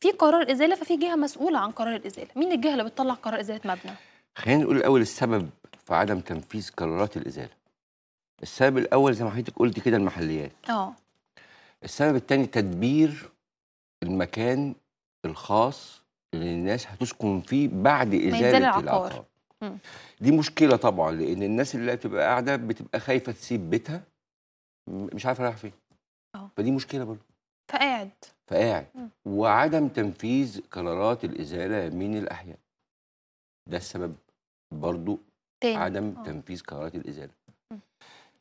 في قرار ازاله ففي جهه مسؤوله عن قرار الازاله مين الجهه اللي بتطلع قرار ازاله مبنى خلينا نقول الاول السبب في عدم تنفيذ قرارات الازاله السبب الاول زي ما حضرتك قلت كده المحليات اه السبب الثاني تدبير المكان الخاص اللي الناس هتسكن فيه بعد ازاله العقار العقار. دي مشكله طبعا لان الناس اللي بتبقى قاعده بتبقى خايفه تسيب بيتها مش عارفه رايحه فين آه. فدي مشكله برضه فقاعد فقاعد وعدم تنفيذ قرارات الازاله من الاحياء ده السبب برضو تاني. عدم أوه. تنفيذ قرارات الازاله م.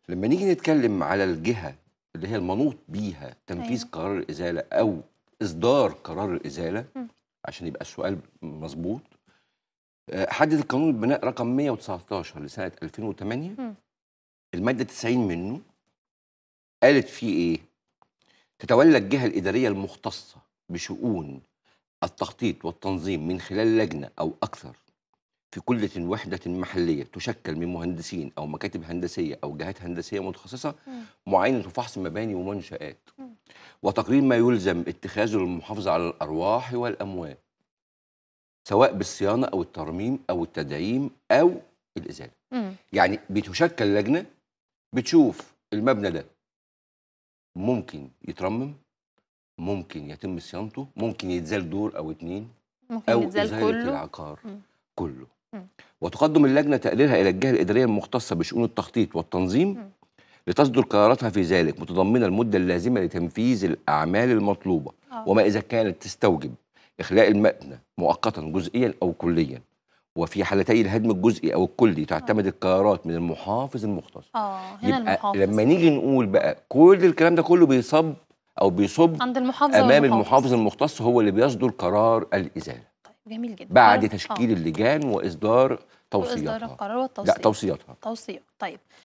لما نيجي نتكلم على الجهه اللي هي المنوط بيها تنفيذ أيوه. قرار الازاله او اصدار قرار الازاله م. عشان يبقى السؤال مظبوط آه، حدد القانون البناء رقم 119 لسنه 2008 م. الماده 90 منه قالت فيه ايه تتولى الجهة الإدارية المختصة بشؤون التخطيط والتنظيم من خلال لجنة أو أكثر في كل وحدة محلية تشكل من مهندسين أو مكاتب هندسية أو جهات هندسية متخصصة معاينة وفحص مباني ومنشآت وتقرير ما يلزم اتخاذه للمحافظة على الأرواح والأموال سواء بالصيانة أو الترميم أو التدعيم أو الإزالة يعني بتشكل لجنة بتشوف المبنى ده ممكن يترمم ممكن يتم صيانته ممكن يتزال دور او اتنين ممكن او ازاله كله. العقار م. كله م. وتقدم اللجنه تقريرها الى الجهه الاداريه المختصه بشؤون التخطيط والتنظيم م. لتصدر قراراتها في ذلك متضمنه المده اللازمه لتنفيذ الاعمال المطلوبه آه. وما اذا كانت تستوجب اخلاء المأتنة مؤقتا جزئيا او كليا وفي حالتي الهدم الجزئي او الكلي تعتمد آه. القرارات من المحافظ المختص اه هنا يبقى المحافظ لما نيجي نقول بقى كل الكلام ده كله بيصب او بيصب عند المحافظ امام المحافظ المختص هو اللي بيصدر قرار الازاله طيب جميل جدا بعد طيب، تشكيل آه. اللجان واصدار توصياتها واصدار القرار والتوصيات لا توصياتها توصيات طيب